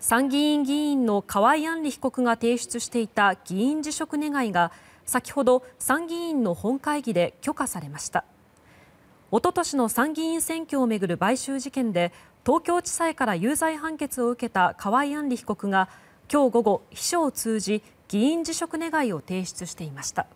参議院議員の河井案里被告が提出していた議員辞職願が先ほど参議院の本会議で許可されました。おととしの参議院選挙をめぐる買収事件で東京地裁から有罪判決を受けた河井案里被告が今日午後、秘書を通じ議員辞職願を提出していました。